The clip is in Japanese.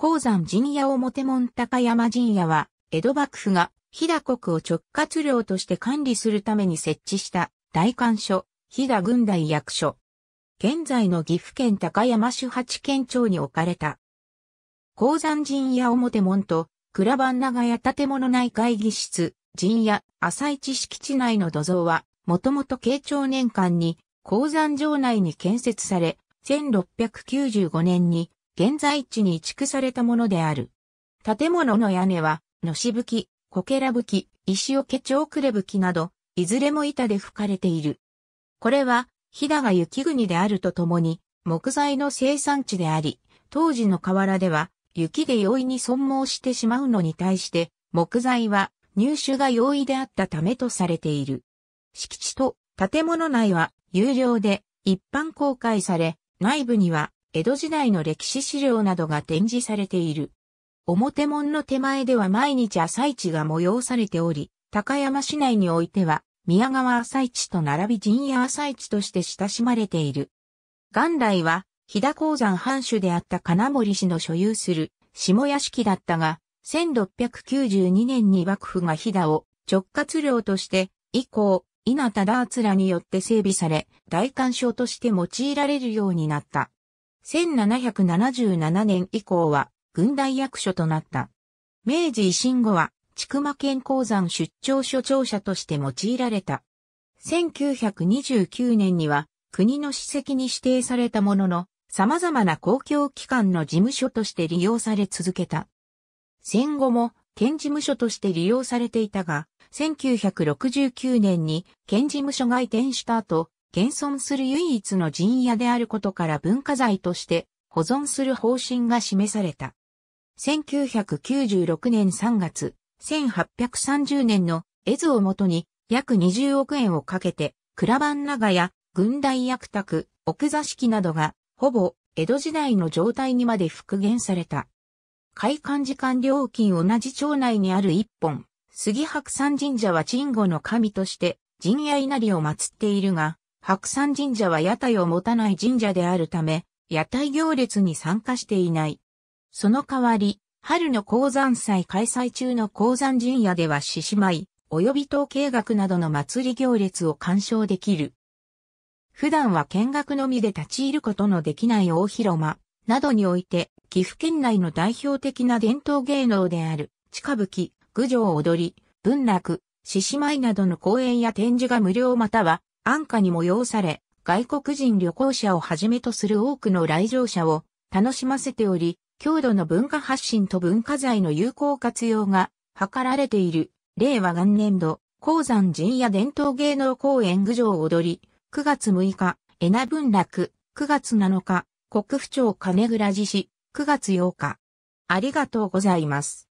鉱山陣屋表門高山陣屋は、江戸幕府が飛騨国を直轄領として管理するために設置した大官所、飛騨軍大役所。現在の岐阜県高山市八県庁に置かれた。鉱山陣屋表門と、倉番長屋建物内会議室、陣屋、朝市敷地内の土蔵は、もともと慶長年間に鉱山城内に建設され、1695年に現在地に移築されたものである。建物の屋根は、のしぶき、こけらぶき、石ょうくれぶきなど、いずれも板で吹かれている。これは、飛騨が雪国であるとともに、木材の生産地であり、当時の河原では、雪で容易に損耗してしまうのに対して、木材は入手が容易であったためとされている。敷地と建物内は有料で一般公開され、内部には江戸時代の歴史資料などが展示されている。表門の手前では毎日朝市が催されており、高山市内においては、宮川朝市と並び陣屋朝市として親しまれている。元来は、日田鉱山藩主であった金森氏の所有する下屋敷だったが、1692年に幕府が飛騨を直轄領として、以降、稲田ダーツらによって整備され、大官所として用いられるようになった。1777年以降は軍大役所となった。明治維新後は、筑馬県鉱山出張所長者として用いられた。1929年には、国の史跡に指定されたものの、様々な公共機関の事務所として利用され続けた。戦後も、県事務所として利用されていたが、1969年に県事務所が移転した後、現存する唯一の陣屋であることから文化財として保存する方針が示された。1996年3月、1830年の絵図をもとに約20億円をかけて、倉番長や軍大役宅、奥座敷などが、ほぼ江戸時代の状態にまで復元された。開館時間料金同じ町内にある一本、杉白山神社は鎮護の神として、陣屋稲荷を祀っているが、白山神社は屋台を持たない神社であるため、屋台行列に参加していない。その代わり、春の鉱山祭開催中の鉱山神社では獅子舞、及び統計学などの祭り行列を鑑賞できる。普段は見学のみで立ち入ることのできない大広間などにおいて、岐阜県内の代表的な伝統芸能である、近吹器、郡上踊り、文楽、獅子舞などの公演や展示が無料または安価に催され、外国人旅行者をはじめとする多くの来場者を楽しませており、郷土の文化発信と文化財の有効活用が図られている、令和元年度、鉱山陣や伝統芸能公演郡上踊り、9月6日、江那文楽、9月7日、国府町金倉寺市、9月8日。ありがとうございます。